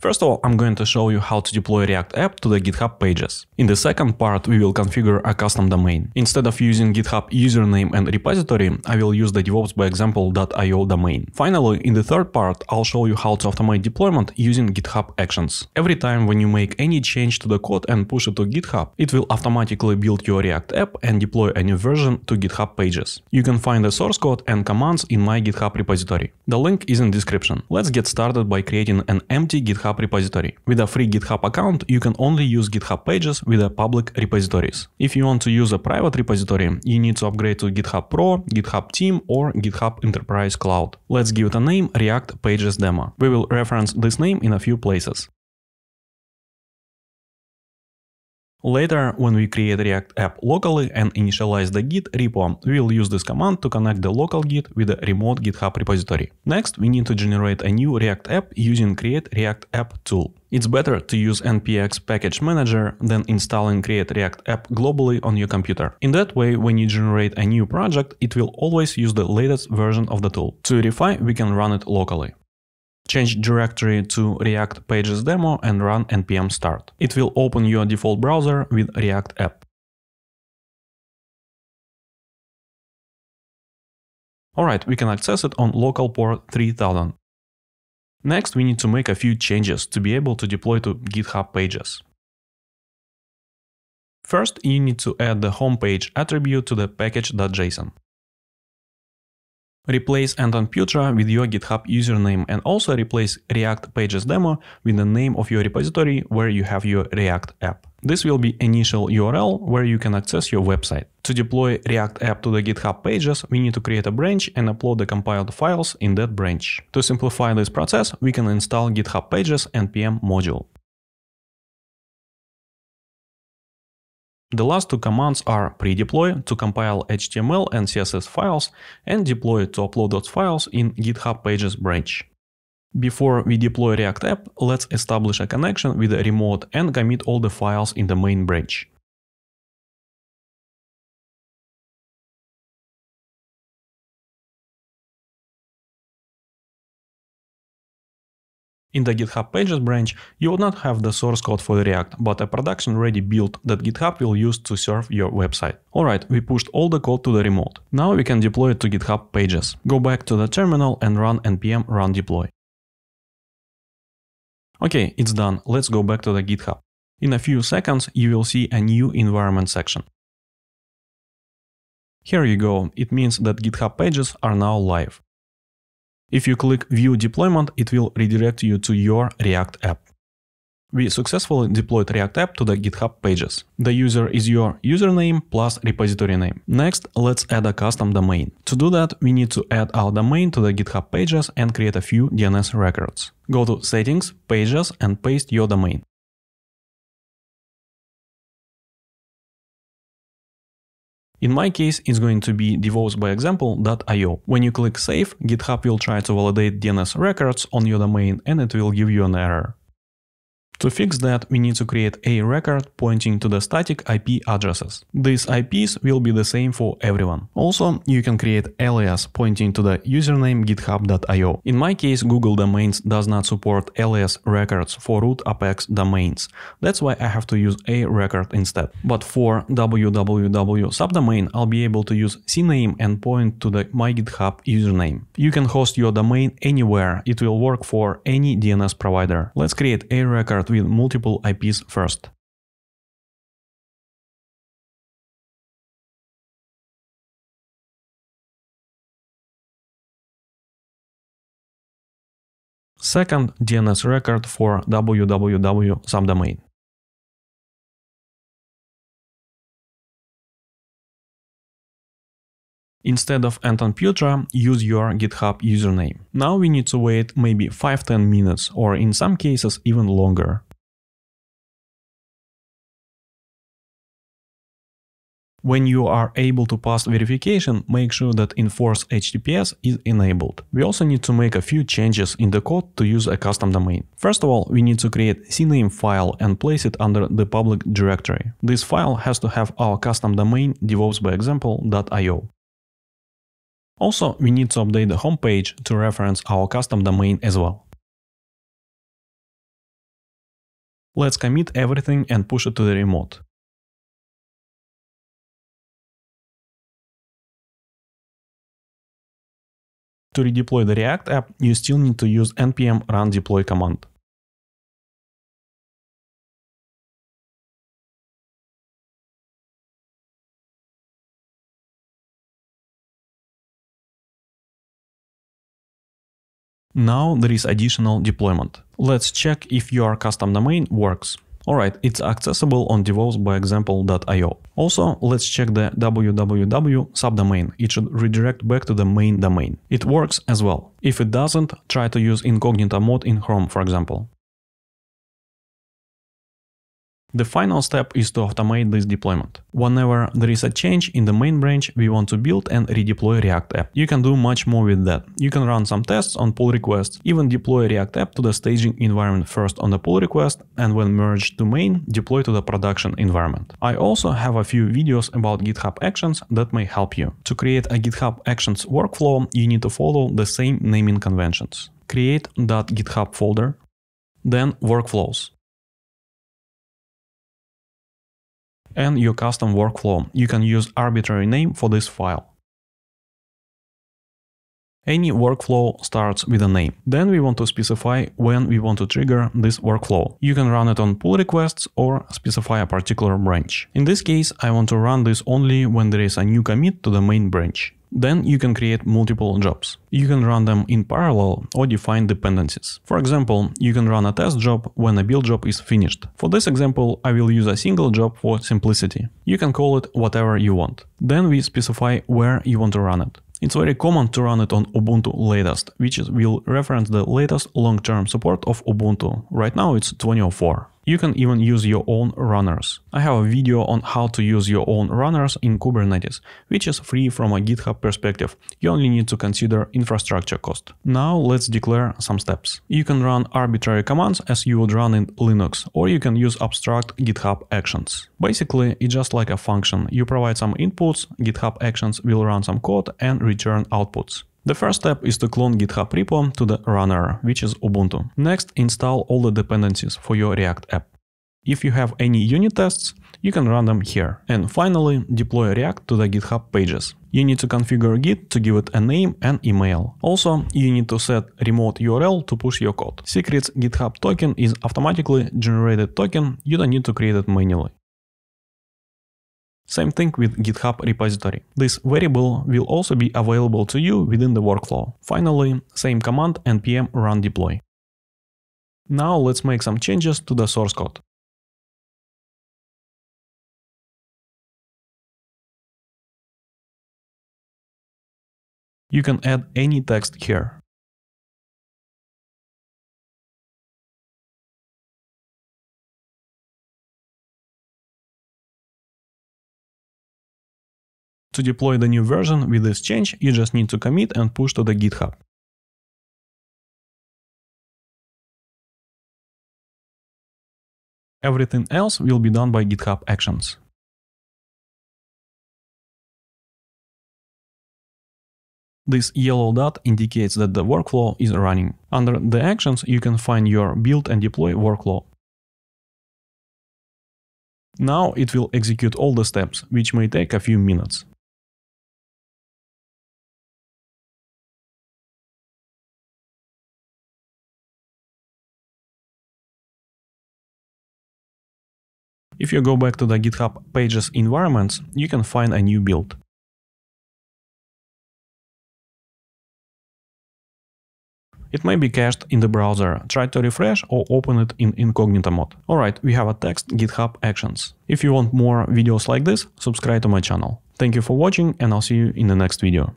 First of all, I'm going to show you how to deploy React app to the GitHub pages. In the second part, we will configure a custom domain. Instead of using GitHub username and repository, I will use the DevOps by example.io domain. Finally, in the third part, I'll show you how to automate deployment using GitHub Actions. Every time when you make any change to the code and push it to GitHub, it will automatically build your React app and deploy a new version to GitHub pages. You can find the source code and commands in my GitHub repository. The link is in description. Let's get started by creating an empty GitHub GitHub repository. With a free GitHub account, you can only use GitHub pages with a public repositories. If you want to use a private repository, you need to upgrade to GitHub Pro, GitHub Team or GitHub Enterprise Cloud. Let's give it a name React Pages Demo. We will reference this name in a few places. Later, when we create React app locally and initialize the git repo, we'll use this command to connect the local git with the remote GitHub repository. Next, we need to generate a new React app using create React app tool. It's better to use npx package manager than installing create react app globally on your computer. In that way, when you generate a new project, it will always use the latest version of the tool. To verify, we can run it locally. Change directory to React Pages Demo and run npm start. It will open your default browser with React app. Alright, we can access it on local port 3000. Next, we need to make a few changes to be able to deploy to GitHub pages. First, you need to add the homepage attribute to the package.json. Replace Anton Putra with your GitHub username and also replace React Pages Demo with the name of your repository where you have your React app. This will be initial URL where you can access your website. To deploy React app to the GitHub pages, we need to create a branch and upload the compiled files in that branch. To simplify this process, we can install GitHub pages npm module. The last two commands are pre-deploy to compile HTML and CSS files and deploy to upload those files in GitHub Pages branch. Before we deploy React app, let's establish a connection with a remote and commit all the files in the main branch. In the GitHub Pages branch, you will not have the source code for React, but a production-ready build that GitHub will use to serve your website. Alright, we pushed all the code to the remote. Now we can deploy it to GitHub Pages. Go back to the terminal and run npm run deploy. Okay, it's done. Let's go back to the GitHub. In a few seconds, you will see a new environment section. Here you go, it means that GitHub pages are now live. If you click View Deployment, it will redirect you to your React app. We successfully deployed React app to the GitHub pages. The user is your username plus repository name. Next, let's add a custom domain. To do that, we need to add our domain to the GitHub pages and create a few DNS records. Go to Settings, Pages and paste your domain. In my case, it's going to be devosbyexample.io. When you click save, GitHub will try to validate DNS records on your domain and it will give you an error. To fix that, we need to create a record pointing to the static IP addresses. These IPs will be the same for everyone. Also, you can create alias pointing to the username github.io. In my case, Google Domains does not support alias records for root apex domains. That's why I have to use a record instead. But for www subdomain, I'll be able to use cname and point to the my GitHub username. You can host your domain anywhere. It will work for any DNS provider. Let's create a record with multiple IPs first. Second DNS record for www subdomain. Instead of Anton Putra, use your GitHub username. Now we need to wait maybe 5-10 minutes or in some cases even longer. When you are able to pass verification, make sure that enforce HTTPS is enabled. We also need to make a few changes in the code to use a custom domain. First of all, we need to create CNAME file and place it under the public directory. This file has to have our custom domain devops by example.io. Also, we need to update the homepage to reference our custom domain as well. Let's commit everything and push it to the remote. To redeploy the React app, you still need to use npm run deploy command. Now there is additional deployment. Let's check if your custom domain works. Alright, it's accessible on devosbyexample.io. by example.io. Also, let's check the www subdomain. It should redirect back to the main domain. It works as well. If it doesn't, try to use incognito mode in Chrome, for example. The final step is to automate this deployment. Whenever there is a change in the main branch, we want to build and redeploy React app. You can do much more with that. You can run some tests on pull requests, even deploy React app to the staging environment first on the pull request, and when merged to main, deploy to the production environment. I also have a few videos about GitHub Actions that may help you. To create a GitHub Actions workflow, you need to follow the same naming conventions. Create .github folder, then workflows. and your custom workflow. You can use arbitrary name for this file. Any workflow starts with a name. Then we want to specify when we want to trigger this workflow. You can run it on pull requests or specify a particular branch. In this case, I want to run this only when there is a new commit to the main branch. Then you can create multiple jobs. You can run them in parallel or define dependencies. For example, you can run a test job when a build job is finished. For this example, I will use a single job for simplicity. You can call it whatever you want. Then we specify where you want to run it. It's very common to run it on Ubuntu latest, which will reference the latest long-term support of Ubuntu. Right now it's 2004. You can even use your own runners. I have a video on how to use your own runners in Kubernetes, which is free from a GitHub perspective. You only need to consider infrastructure cost. Now let's declare some steps. You can run arbitrary commands as you would run in Linux, or you can use abstract GitHub actions. Basically, it's just like a function. You provide some inputs, GitHub actions will run some code and return outputs. The first step is to clone GitHub repo to the runner, which is Ubuntu. Next, install all the dependencies for your React app. If you have any unit tests, you can run them here. And finally, deploy React to the GitHub pages. You need to configure Git to give it a name and email. Also, you need to set remote URL to push your code. Secrets GitHub token is automatically generated token, you don't need to create it manually. Same thing with GitHub repository. This variable will also be available to you within the workflow. Finally, same command npm run deploy. Now let's make some changes to the source code. You can add any text here. To deploy the new version with this change, you just need to commit and push to the GitHub. Everything else will be done by GitHub Actions. This yellow dot indicates that the workflow is running. Under the actions, you can find your build and deploy workflow. Now it will execute all the steps, which may take a few minutes. If you go back to the GitHub pages environments, you can find a new build. It may be cached in the browser, try to refresh or open it in incognito mode. Alright, we have a text GitHub Actions. If you want more videos like this, subscribe to my channel. Thank you for watching and I'll see you in the next video.